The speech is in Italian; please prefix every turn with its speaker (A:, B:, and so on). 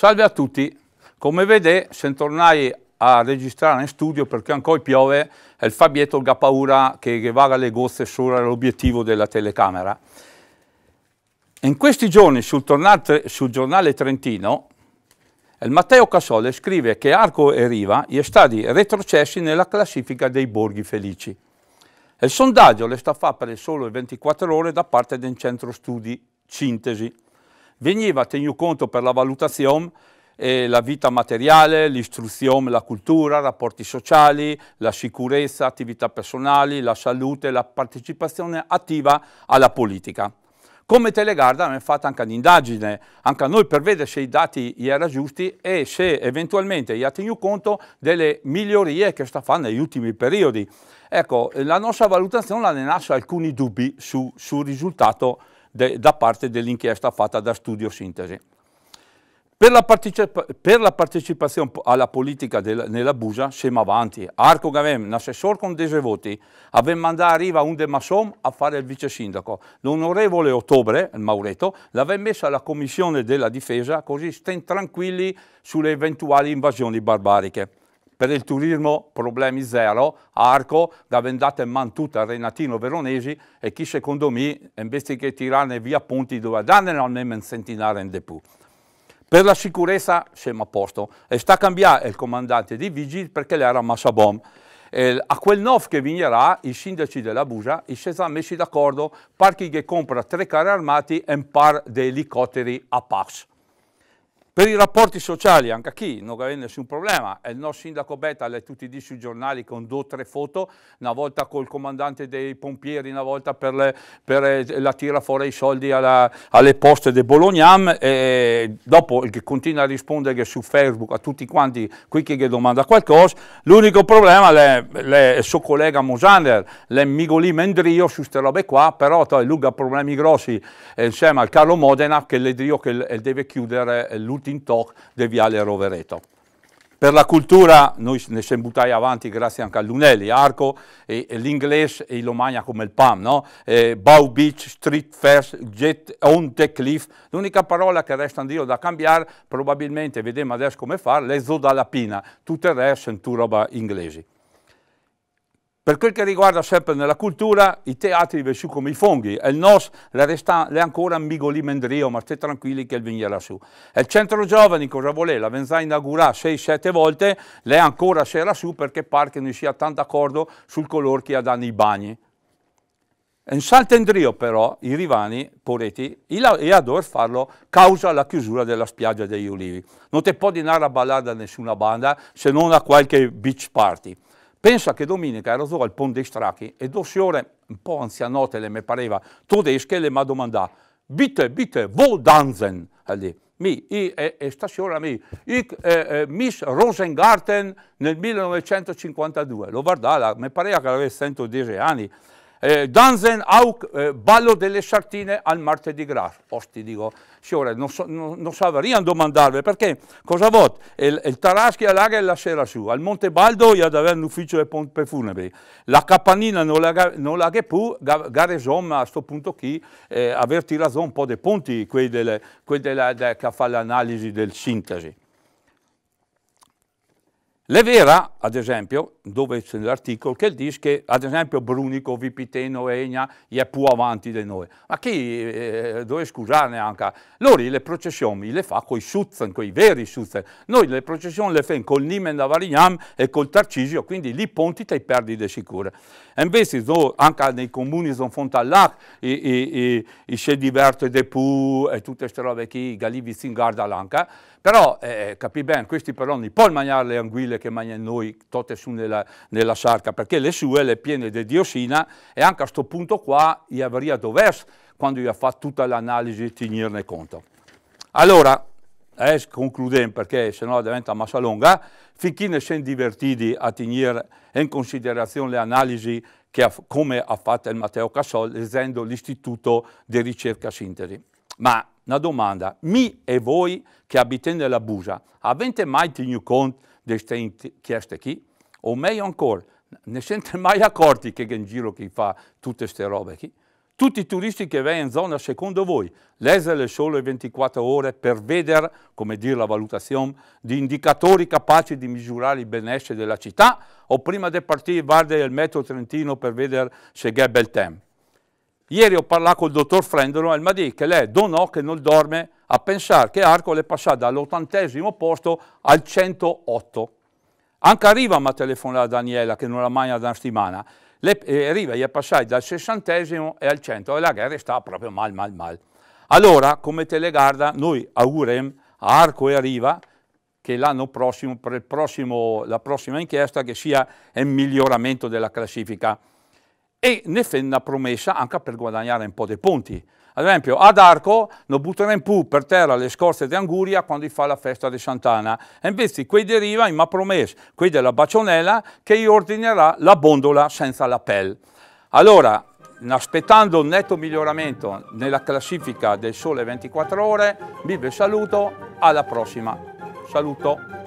A: Salve a tutti, come vede sono tornati a registrare in studio perché ancora piove e il Fabietto ha paura che, che vaga le gozze solo all'obiettivo della telecamera. In questi giorni sul, tornate, sul giornale Trentino il Matteo Casole scrive che Arco e Riva gli è stati retrocessi nella classifica dei borghi felici. Il sondaggio le sta fatto per solo 24 ore da parte del centro studi Sintesi veniva tenuto conto per la valutazione eh, la vita materiale, l'istruzione, la cultura, i rapporti sociali, la sicurezza, attività personali, la salute, la partecipazione attiva alla politica. Come Telegarda abbiamo fatto anche un'indagine, anche a noi per vedere se i dati erano giusti e se eventualmente gli ha tenuto conto delle migliorie che sta facendo negli ultimi periodi. Ecco, la nostra valutazione la ne nasce alcuni dubbi sul su risultato de, da parte dell'inchiesta fatta da Studio Sintesi. Per la, per la partecipazione alla politica del, nella Busa siamo avanti. Arco Gavem, un assessore con 10 voti, aveva mandato arriva un demassom a fare il vice sindaco. L'onorevole Ottobre, il Maureto, l'aveva messa alla commissione della difesa così sten tranquilli sulle eventuali invasioni barbariche. Per il turismo problemi zero, Arco, da vendate mantuta Renatino Veronesi e chi secondo me, invece che tirarne via punti, doveva darne almeno un centinaio in più. Per la sicurezza siamo a posto e sta a cambiare il comandante di Vigil perché lei era Massabom. E a quel NOF che vignerà, i sindaci della Busa si sono messi d'accordo, parchi che compra tre carri armati e un par di elicotteri a Apache. Per i rapporti sociali, anche qui, non c'è nessun problema. Il nostro sindaco Betta, le tutti di sui giornali, con due o tre foto, una volta col comandante dei pompieri, una volta per, le, per eh, la tira fuori i soldi alla, alle poste del Bolognam, e dopo che continua a rispondere su Facebook a tutti quanti, qui chi che domanda qualcosa, l'unico problema è il suo collega Mosander, le Migoli Mendrio su queste robe qua, però lui ha problemi grossi eh, insieme al Carlo Modena che le dio che deve chiudere eh, l'ultimo Tintoc del viale Rovereto. Per la cultura noi ne siamo buttati avanti grazie anche a Lunelli, Arco, e, e l'inglese e l'Omagna come il PAM, no? Eh, Bow Beach, Street Fest, Jet on the Cliff. L'unica parola che resta in da cambiare, probabilmente vediamo adesso come fare, le Zodalapina. Tutte le resto sono roba inglesi. Per quel che riguarda sempre nella cultura, i teatri su come i funghi, e il nos è ancora ambigolì mendrio, ma state tranquilli che il vignerà su. E il centro giovani cosa vuole? La Venzà inaugurà 6-7 volte, lei ancora sera su perché pare che non sia tanto d'accordo sul colore che ha danno i bagni. In Sant'Endrio però i rivani, poreti, e a dover farlo causa la chiusura della spiaggia degli ulivi. Non ti può dinare a ballare da nessuna banda se non a qualche beach party. Pensa che domenica ero al Ponte Strachi e due signore un po' anzianote le mi pareva, tedesche, le mi ha domandato «Bitte, bitte, wo danzen?» lì. Mi, i, e, e stasera mi, ich, eh, eh, Miss Rosengarten nel 1952. Lo guardava, mi pareva che avesse 110 anni eh, Danzen Auk eh, ballo delle sartine al martedì gras. Osti dico, signore, non, so, non, non so domandarvi perché cosa vuoi? Il, il Taraschi all'aga la sera su, al Monte Baldo io ad avere un ufficio di pompe funebri, la capannina non la, che più, Garesom a questo punto chi eh, aver tirato un po' dei ponti, quelli, delle, quelli della, della, che fa l'analisi del sintesi. Vera, ad esempio, dove c'è l'articolo che dice che, ad esempio, Brunico, Vipiteno, Egna è più avanti di noi. Ma chi eh, deve scusarne anche? Loro le processioni le fa con i Sutzen, con i veri Sutzen. Noi le processioni le facciamo col Nimen da Varignam e col Tarcisio, quindi lì ponti te perdi di sicuro. E invece, anche nei comuni sono Fontallac, i, i, i, i Scediverto e Depu e tutte queste robe qui, Galivi Singarda l'anca, però eh, eh capì bene, questi però non possono mangiare le anguille che mangiamo noi, tutte su nella, nella, sarca, perché le sue, le piene di diossina, e anche a questo punto qua gli avrei dover, quando gli ha fatto tutta l'analisi, tenerne conto. Allora, eh, concludem perché sennò diventa massa lunga, finché ne siamo divertiti a tenere in considerazione le analisi che ha, come ha fatto il Matteo Cassol, essendo l'Istituto di Ricerca Sintesi. Ma una domanda. Mi e voi che abitate nella Busa, avete mai tenuto conto di queste inchieste qui? O meglio ancora, ne siete mai accorti che in giro chi fa tutte queste robe qui? Tutti i turisti che vengono in zona, secondo voi, lesere solo le 24 ore per vedere, come dire, la valutazione di indicatori capaci di misurare il benessere della città o prima di partire guardare il metro trentino per vedere se è bel tempo? Ieri ho parlato con il dottor Frendolo e mi ha detto che lei donò che non dorme a pensare che Arcole è passata dall'ottantesimo posto al 108. Anche arriva mi ha telefonato Daniela che non l'ha mai da una settimana. Le, eh, arriva gli è passato dal sessantesimo e al 100 e la guerra sta proprio mal mal mal. Allora come Telegarda noi auguriamo a Arco e Arriva che l'anno prossimo, per prossimo, la prossima inchiesta, che sia un miglioramento della classifica e ne fece una promessa anche per guadagnare un po' dei punti. Ad esempio, ad Arco non butterà in più per terra le scorze di Anguria quando fa la festa di Sant'Anna, e invece qui deriva, mi ha promesso, qui della bacionella, che gli ordinerà la bondola senza la pelle. Allora, aspettando un netto miglioramento nella classifica del Sole 24 Ore, vi saluto, alla prossima. Saluto.